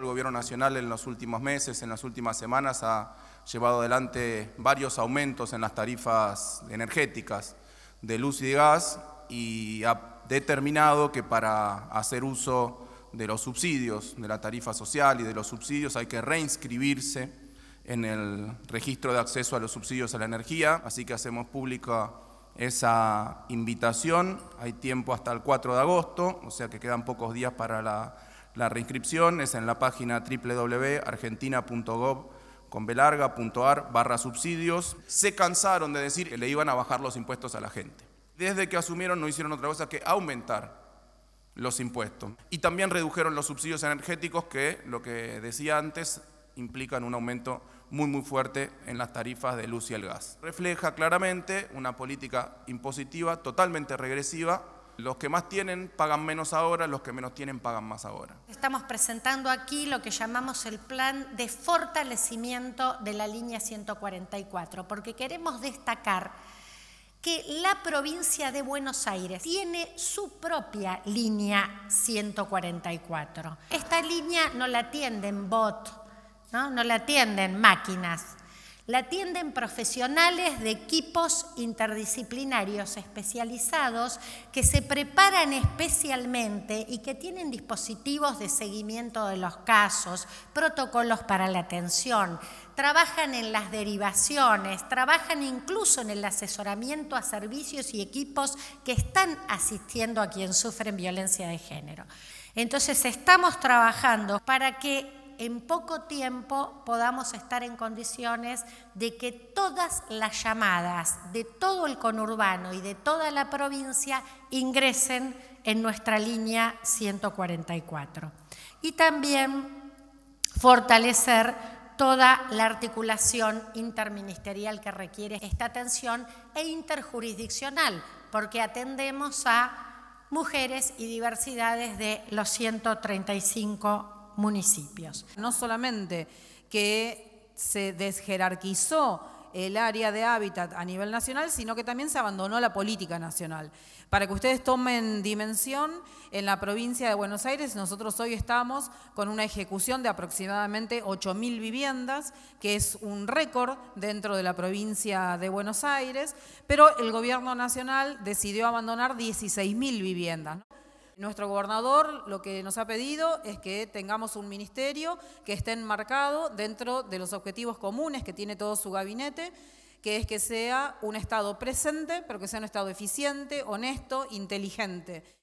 El Gobierno Nacional en los últimos meses, en las últimas semanas, ha llevado adelante varios aumentos en las tarifas energéticas de luz y de gas y ha determinado que para hacer uso de los subsidios, de la tarifa social y de los subsidios, hay que reinscribirse en el registro de acceso a los subsidios a la energía. Así que hacemos pública esa invitación. Hay tiempo hasta el 4 de agosto, o sea que quedan pocos días para la la reinscripción es en la página www.argentina.gov con barra subsidios, se cansaron de decir que le iban a bajar los impuestos a la gente. Desde que asumieron no hicieron otra cosa que aumentar los impuestos. Y también redujeron los subsidios energéticos que, lo que decía antes, implican un aumento muy muy fuerte en las tarifas de luz y el gas. Refleja claramente una política impositiva totalmente regresiva los que más tienen pagan menos ahora, los que menos tienen pagan más ahora. Estamos presentando aquí lo que llamamos el plan de fortalecimiento de la línea 144, porque queremos destacar que la provincia de Buenos Aires tiene su propia línea 144. Esta línea no la atienden bot, no, no la atienden máquinas, la atienden profesionales de equipos interdisciplinarios especializados que se preparan especialmente y que tienen dispositivos de seguimiento de los casos, protocolos para la atención, trabajan en las derivaciones, trabajan incluso en el asesoramiento a servicios y equipos que están asistiendo a quienes sufren violencia de género. Entonces estamos trabajando para que en poco tiempo podamos estar en condiciones de que todas las llamadas de todo el conurbano y de toda la provincia ingresen en nuestra línea 144. Y también fortalecer toda la articulación interministerial que requiere esta atención e interjurisdiccional, porque atendemos a mujeres y diversidades de los 135 municipios. No solamente que se desjerarquizó el área de hábitat a nivel nacional, sino que también se abandonó la política nacional. Para que ustedes tomen dimensión, en la provincia de Buenos Aires nosotros hoy estamos con una ejecución de aproximadamente 8.000 viviendas, que es un récord dentro de la provincia de Buenos Aires, pero el gobierno nacional decidió abandonar 16.000 viviendas. Nuestro gobernador lo que nos ha pedido es que tengamos un ministerio que esté enmarcado dentro de los objetivos comunes que tiene todo su gabinete, que es que sea un Estado presente, pero que sea un Estado eficiente, honesto, inteligente.